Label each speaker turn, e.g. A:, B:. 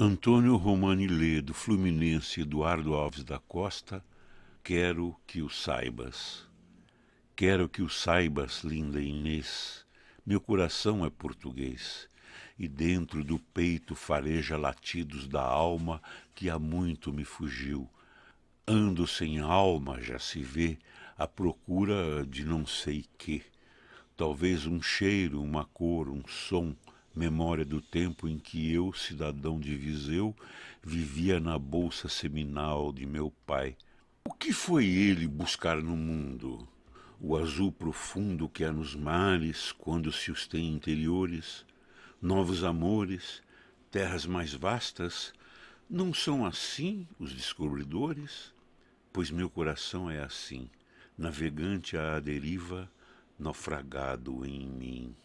A: Antônio Romani Ledo, do Fluminense Eduardo Alves da Costa, quero que o saibas. Quero que o saibas, linda Inês. Meu coração é português, e dentro do peito fareja latidos da alma que há muito me fugiu. Ando sem alma, já se vê, à procura de não sei que. Talvez um cheiro, uma cor, um som memória do tempo em que eu, cidadão de Viseu, vivia na bolsa seminal de meu pai. O que foi ele buscar no mundo? O azul profundo que há nos mares quando se os tem interiores, novos amores, terras mais vastas, não são assim os descobridores? Pois meu coração é assim, navegante à deriva, naufragado em mim.